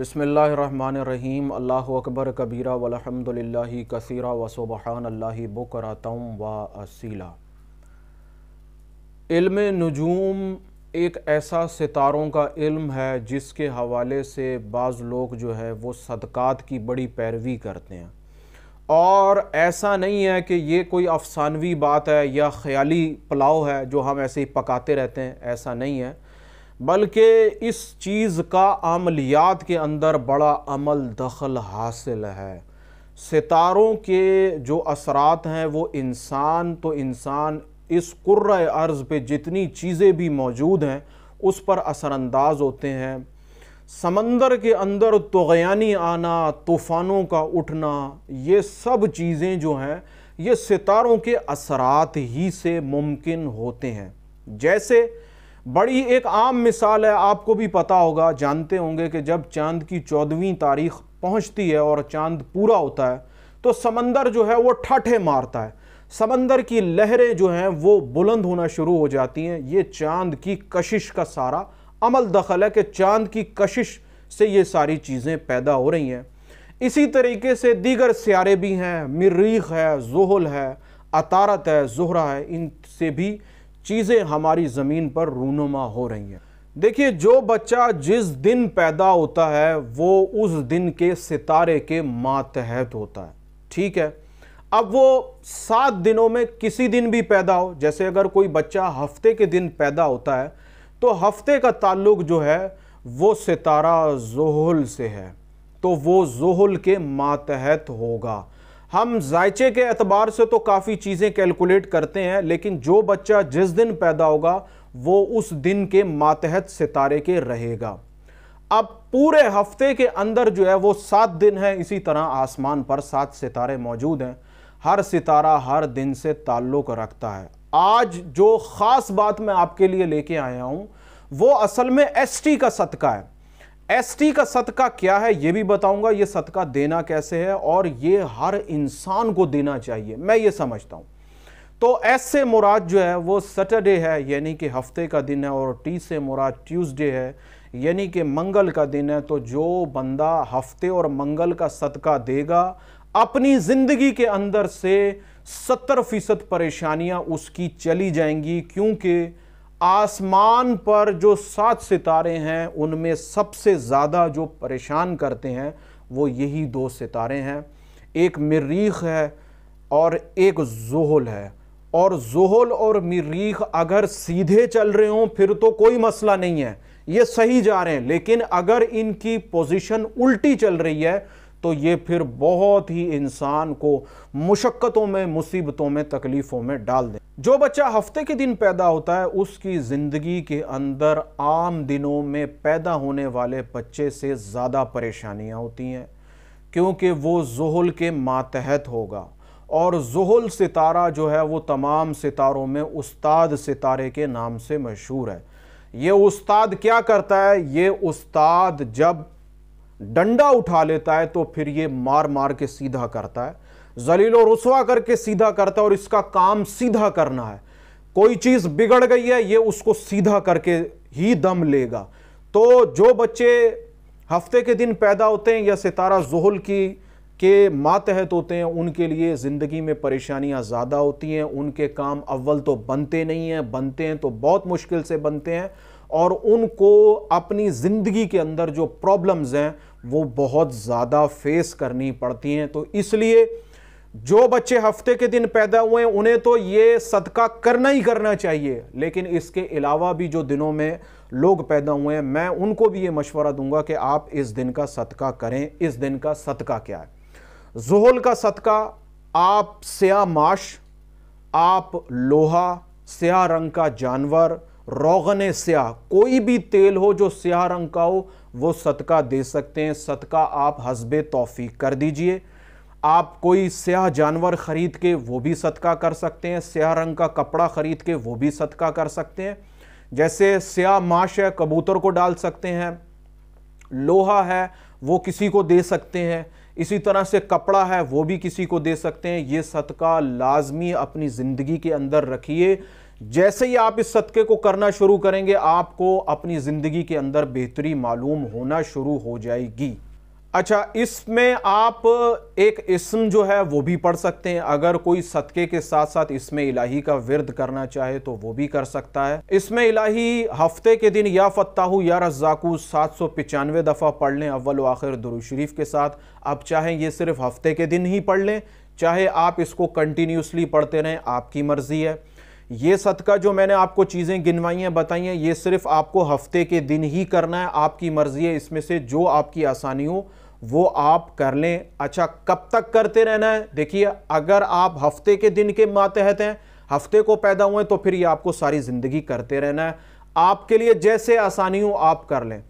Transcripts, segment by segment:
बसमीम अल्लाह अकबर कबीरा वलहमदिल्ला कसीरा व सुबहान अल्ला बकरातम व असीला इल्म नजूम एक ऐसा सितारों का इल्म है जिसके हवाले से बाज़ लोग जो है वो सदक़ात की बड़ी पैरवी करते हैं और ऐसा नहीं है कि ये कोई अफसानवी बात है या ख़याली पुलाव है जो हम ऐसे ही पकाते रहते हैं ऐसा नहीं है बल्कि इस चीज़ का अमलियात के अंदर बड़ा अमल दखल हासिल है सितारों के जो असरात हैं वो इंसान तो इंसान इस कुर्र अर्ज़ पे जितनी चीज़ें भी मौजूद हैं उस पर असरानंदाज होते हैं समंदर के अंदर तोगयानी आना तूफ़ानों का उठना ये सब चीज़ें जो हैं ये सितारों के असरात ही से मुमकिन होते हैं जैसे बड़ी एक आम मिसाल है आपको भी पता होगा जानते होंगे कि जब चांद की चौदहवीं तारीख पहुंचती है और चांद पूरा होता है तो समंदर जो है वो ठाठे मारता है समंदर की लहरें जो हैं वो बुलंद होना शुरू हो जाती हैं ये चांद की कशिश का सारा अमल दखल है कि चांद की कशिश से ये सारी चीज़ें पैदा हो रही हैं इसी तरीके से दीगर स्यारे भी हैं मरीख है जोहल है अतारत है जोहरा है इनसे भी चीज़ें हमारी ज़मीन पर रूनुमा हो रही हैं देखिए जो बच्चा जिस दिन पैदा होता है वो उस दिन के सितारे के मातहत होता है ठीक है अब वो सात दिनों में किसी दिन भी पैदा हो जैसे अगर कोई बच्चा हफ्ते के दिन पैदा होता है तो हफ्ते का ताल्लुक जो है वो सितारा जोहल से है तो वो जोहल के मातहत होगा हम जायचे के अतबार से तो काफ़ी चीज़ें कैलकुलेट करते हैं लेकिन जो बच्चा जिस दिन पैदा होगा वो उस दिन के मातहत सितारे के रहेगा अब पूरे हफ्ते के अंदर जो है वो सात दिन है इसी तरह आसमान पर सात सितारे मौजूद हैं हर सितारा हर दिन से ताल्लुक़ रखता है आज जो ख़ास बात मैं आपके लिए लेके आया हूँ वो असल में एसटी का सदका है एसटी का सदका क्या है ये भी बताऊंगा ये सदका देना कैसे है और ये हर इंसान को देना चाहिए मैं ये समझता हूँ तो एस से मुराद जो है वो सैटरडे है यानी कि हफ्ते का दिन है और टी से मुराद ट्यूसडे है यानी कि मंगल का दिन है तो जो बंदा हफ्ते और मंगल का सदका देगा अपनी ज़िंदगी के अंदर से सत्तर फीसद परेशानियाँ उसकी चली जाएंगी क्योंकि आसमान पर जो सात सितारे हैं उनमें सबसे ज़्यादा जो परेशान करते हैं वो यही दो सितारे हैं एक मरीख है और एक जोहल है और जोहल और मरीख अगर सीधे चल रहे हों फिर तो कोई मसला नहीं है ये सही जा रहे हैं लेकिन अगर इनकी पोजीशन उल्टी चल रही है तो ये फिर बहुत ही इंसान को मुशक्क़तों में मुसीबतों में तकलीफ़ों में डाल दें जो बच्चा हफ्ते के दिन पैदा होता है उसकी ज़िंदगी के अंदर आम दिनों में पैदा होने वाले बच्चे से ज़्यादा परेशानियाँ होती हैं क्योंकि वो जहल के मातहत होगा और जहल सितारा जो है वो तमाम सितारों में उस्ताद सितारे के नाम से मशहूर है ये उस्ताद क्या करता है ये उस्ताद जब डंडा उठा लेता है तो फिर ये मार मार के सीधा करता है और रसवा करके सीधा करता है और इसका काम सीधा करना है कोई चीज़ बिगड़ गई है ये उसको सीधा करके ही दम लेगा तो जो बच्चे हफ्ते के दिन पैदा होते हैं या सितारा जहल की के मातहत होते हैं उनके लिए ज़िंदगी में परेशानियां ज़्यादा होती हैं उनके काम अव्वल तो बनते नहीं हैं बनते हैं तो बहुत मुश्किल से बनते हैं और उनको अपनी ज़िंदगी के अंदर जो प्रॉब्लम्स हैं वो बहुत ज़्यादा फेस करनी पड़ती हैं तो इसलिए जो बच्चे हफ्ते के दिन पैदा हुए उन्हें तो ये सदका करना ही करना चाहिए लेकिन इसके अलावा भी जो दिनों में लोग पैदा हुए हैं मैं उनको भी ये मशवरा दूंगा कि आप इस दिन का सदका करें इस दिन का सदका क्या है जोहल का सदका आप स्या माश आप लोहा स्या रंग का जानवर रोगन स्याह कोई भी तेल हो जो स्याह रंग का हो वो सदका दे सकते हैं सदका आप हसब तोफ़ी कर दीजिए आप कोई स्याह जानवर ख़रीद के वो भी सदका कर सकते हैं स्याह रंग का कपड़ा ख़रीद के वो भी सदका कर सकते हैं जैसे स्याह माश है कबूतर को डाल सकते हैं लोहा है वो किसी को दे सकते हैं इसी तरह से कपड़ा है वो भी किसी को दे सकते हैं ये सदका लाजमी अपनी ज़िंदगी के अंदर रखिए जैसे ही आप इस सदक़े को करना शुरू करेंगे आपको अपनी ज़िंदगी के अंदर बेहतरी मालूम होना शुरू हो जाएगी अच्छा इसमें आप एक इसम जो है वो भी पढ़ सकते हैं अगर कोई सदक़े के साथ साथ इसमें इलाही का विरद करना चाहे तो वो भी कर सकता है इसमें इलाही हफ्ते के दिन या फत्ताहू या रजाकू सात सौ पचानवे दफ़ा पढ़ लें अव्वल आखिर दुरुशरीफ शरीफ के साथ अब चाहे ये सिर्फ हफ्ते के दिन ही पढ़ लें चाहे आप इसको कंटिन्यूसली पढ़ते रहें आपकी मर्ज़ी है ये सदका जो मैंने आपको चीज़ें गिनवाई हैं बताई हैं ये सिर्फ आपको हफ्ते के दिन ही करना है आपकी मर्ज़ी है इसमें से जो आपकी आसानी हो वो आप कर लें अच्छा कब तक करते रहना है देखिए अगर आप हफ्ते के दिन के मातहत हैं हफ्ते को पैदा हुए तो फिर ये आपको सारी ज़िंदगी करते रहना है आपके लिए जैसे आसानी हो आप कर लें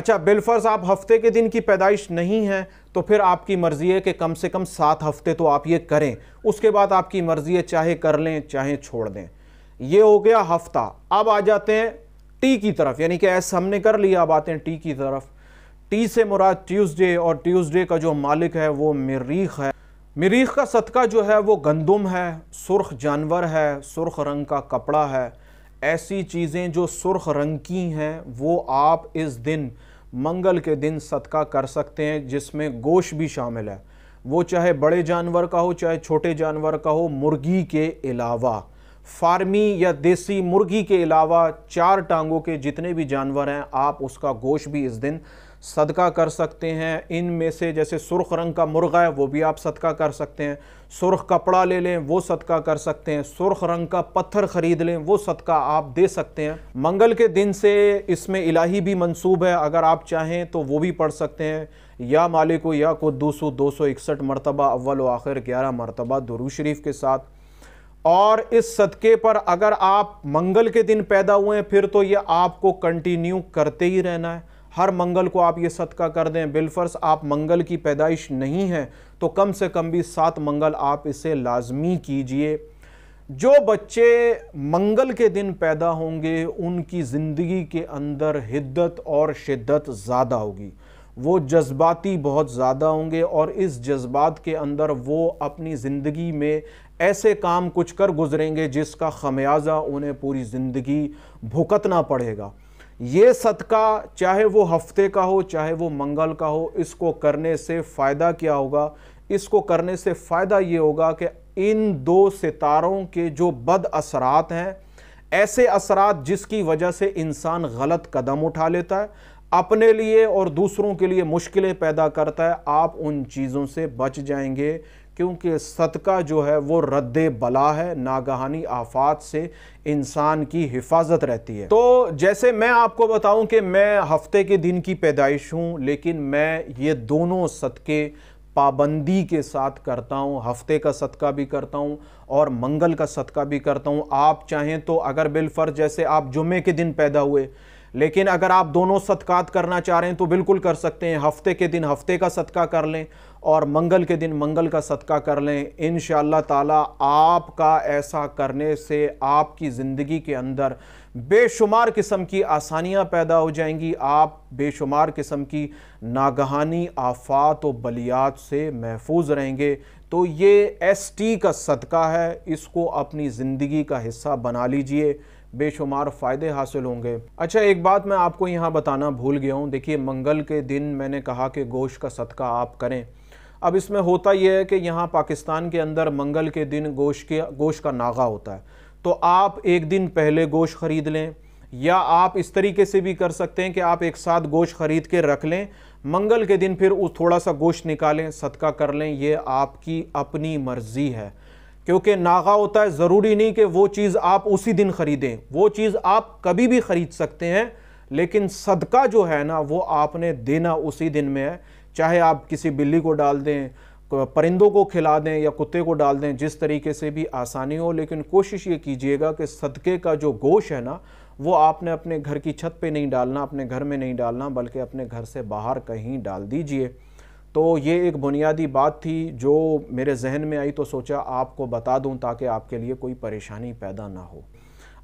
अच्छा बिलफर्ज आप हफ्ते के दिन की पैदाइश नहीं है तो फिर आपकी मर्ज़ी है कि कम से कम सात हफ्ते तो आप ये करें उसके बाद आपकी मर्ज़ी है चाहे कर लें चाहे छोड़ दें ये हो गया हफ्ता अब आ जाते हैं टी की तरफ यानी कि एस हमने कर लिया अब आते हैं टी की तरफ टी से मुराद ट्यूसडे और ट्यूसडे का जो मालिक है वो मरीख है मरीख का सदका जो है वो गंदम है सुर्ख जानवर है सुर्ख रंग का कपड़ा है ऐसी चीज़ें जो सुर्ख रंग की हैं वो आप इस दिन मंगल के दिन सदका कर सकते हैं जिसमें गोश भी शामिल है वो चाहे बड़े जानवर का हो चाहे छोटे जानवर का हो मुर्गी के अलावा फार्मी या देसी मुर्गी के अलावा चार टांगों के जितने भी जानवर हैं आप उसका गोश भी इस दिन सदका कर सकते हैं इन में से जैसे सुर्ख रंग का मुर्गा है वो भी आप सदका कर सकते हैं सुर्ख कपड़ा ले लें वो सदका कर सकते हैं सुर्ख रंग का पत्थर ख़रीद लें वो सदका आप दे सकते हैं मंगल के दिन से इसमें इलाही भी मंसूब है अगर आप चाहें तो वो भी पढ़ सकते हैं या मालिक या को दो सौ दो सौ इकसठ मरतबा अव्वल आखिर ग्यारह मरतबा दुरू शरीफ के साथ और इस सदके पर अगर आप मंगल के दिन पैदा हुए हैं फिर तो ये आपको कंटिन्यू करते ही रहना है हर मंगल को आप ये सदका कर दें बिलफर्स आप मंगल की पैदाइश नहीं है तो कम से कम भी सात मंगल आप इसे लाजमी कीजिए जो बच्चे मंगल के दिन पैदा होंगे उनकी ज़िंदगी के अंदर हिद्दत और शिद्दत ज़्यादा होगी वो जज्बाती बहुत ज़्यादा होंगे और इस जज्बात के अंदर वो अपनी ज़िंदगी में ऐसे काम कुछ कर गुजरेंगे जिसका खमियाजा उन्हें पूरी ज़िंदगी भुगतना पड़ेगा ये सदका चाहे वो हफ्ते का हो चाहे वो मंगल का हो इसको करने से फ़ायदा क्या होगा इसको करने से फ़ायदा ये होगा कि इन दो सितारों के जो बद असरात हैं ऐसे असरात जिसकी वजह से इंसान गलत कदम उठा लेता है अपने लिए और दूसरों के लिए मुश्किलें पैदा करता है आप उन चीज़ों से बच जाएंगे क्योंकि सदका जो है वो रद्द बला है नागहानी आफात से इंसान की हिफाजत रहती है तो जैसे मैं आपको बताऊं कि मैं हफ्ते के दिन की पैदाइश हूं लेकिन मैं ये दोनों सदके पाबंदी के साथ करता हूँ हफ्ते का सदका भी करता हूँ और मंगल का सदका भी करता हूँ आप चाहें तो अगर बिलफर जैसे आप जुमे के दिन पैदा हुए लेकिन अगर आप दोनों सदकात करना चाह रहे हैं तो बिल्कुल कर सकते हैं हफ्ते के दिन हफ्ते का सदका कर लें और मंगल के दिन मंगल का सदका कर लें इन ताला आपका ऐसा करने से आपकी ज़िंदगी के अंदर बेशुमार किस्म की आसानियाँ पैदा हो जाएंगी आप बेशुमार किस्म की नागहानी आफात व बलियात से महफूज रहेंगे तो ये एस टी का सदका है इसको अपनी ज़िंदगी का हिस्सा बना लीजिए बेशुमार फ़ायदे हासिल होंगे अच्छा एक बात मैं आपको यहाँ बताना भूल गया हूँ देखिए मंगल के दिन मैंने कहा कि गोश का सदका आप करें अब इसमें होता यह है कि यहाँ पाकिस्तान के अंदर मंगल के दिन गोश के गोश का नागा होता है तो आप एक दिन पहले गोश ख़रीद लें या आप इस तरीके से भी कर सकते हैं कि आप एक साथ गोश्त ख़रीद के रख लें मंगल के दिन फिर उस थोड़ा सा गोश्त निकालें सदका कर लें ये आपकी अपनी मर्ज़ी है क्योंकि नागा होता है ज़रूरी नहीं कि वो चीज़ आप उसी दिन ख़रीदें वो चीज़ आप कभी भी ख़रीद सकते हैं लेकिन सदका जो है ना वो आपने देना उसी दिन में है चाहे आप किसी बिल्ली को डाल दें परिंदों को खिला दें या कुत्ते को डाल दें जिस तरीके से भी आसानी हो लेकिन कोशिश ये कीजिएगा कि सदके का जो गोश है ना वो आपने अपने घर की छत पे नहीं डालना अपने घर में नहीं डालना बल्कि अपने घर से बाहर कहीं डाल दीजिए तो ये एक बुनियादी बात थी जो मेरे जहन में आई तो सोचा आपको बता दूं ताकि आपके लिए कोई परेशानी पैदा ना हो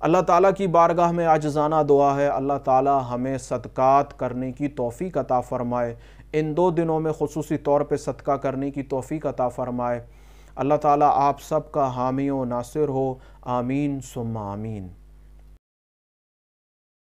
अल्लाह ताला की बारगाह में जाना दुआ है अल्लाह ताला हमें सदक़ात करने की तोफ़ी अता फ़रमाए इन दो दिनों में खसूस तौर पर सदका करने की तोफ़ी अता फ़रमाए अल्लाह ताला आप सब का हामी व नासिर हो आमीन सुम आमीन